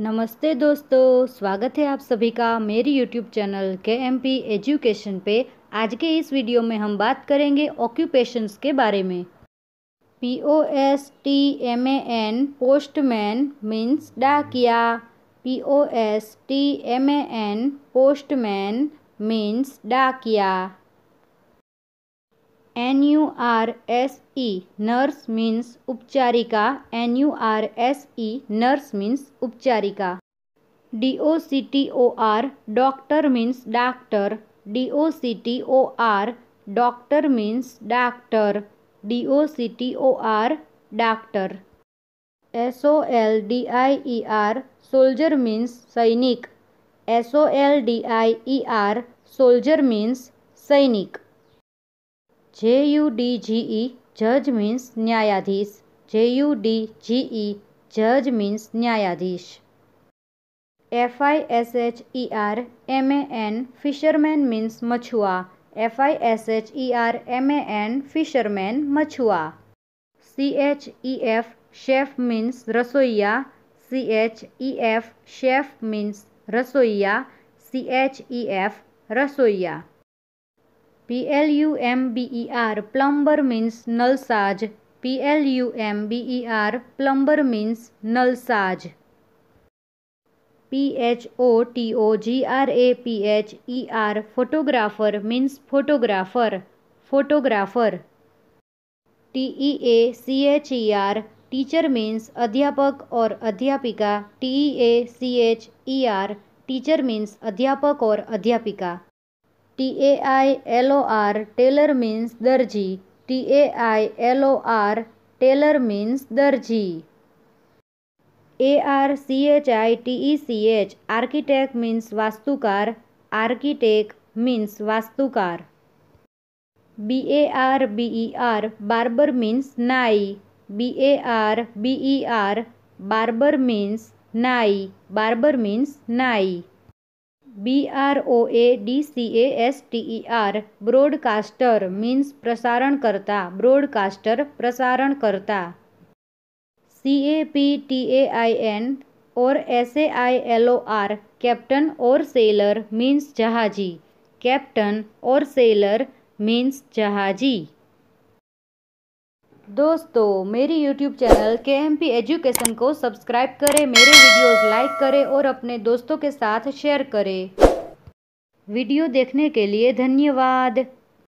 नमस्ते दोस्तों स्वागत है आप सभी का मेरी YouTube channel K M P education पे आज के इस वीडियो में हम बात करेंगे ऑक्यूपेशंस के बारे में P O S T M A N postman means डाकिया P O S T M A N postman means डाकिया N U R S E nurse means उपचारिका N U R S E nurse means उपचारिका D O C T O R doctor means doctor D O C T O R doctor means doctor D O C T O R doctor S O L D I E R soldier means सैनिक S O L D I E R soldier means सैनिक J U D G ई जज means न्यायाधीश जे U D G ई जज means न्यायाधीश F I S H E R M A N fisherman means मछुआ F I S H E R M A N fisherman मछुआ C H E F chef means रसोइया C H E F chef means रसोइया C H E F रसोइया P L U M B E R plumber means नलसाज P L U M B E R plumber means नलसाज P H O T O G R A P H E R photographer means photographer photographer T E A C H E R teacher means अध्यापक और अध्यापिका T E A C H E R teacher means अध्यापक और अध्यापिका T A I L O R tailor means दर्जी T A I L O R tailor means दर्जी A R C H I T E C H architect means वास्तुकार architect means वास्तुकार B A R B E R barber means नाई B A R B E R barber means नाई barber means नाई B R O A D C A S T E R broadcaster means प्रसारणकर्ता broadcaster प्रसारणकर्ता C A P T A I N और S A I L O R captain और sailor means जहाजी captain और sailor means जहाजी दोस्तों मेरी YouTube channel K M P Education को सब्सक्राइब करें मेरे वीडियोस लाइक करें और अपने दोस्तों के साथ शेयर करें वीडियो देखने के लिए धन्यवाद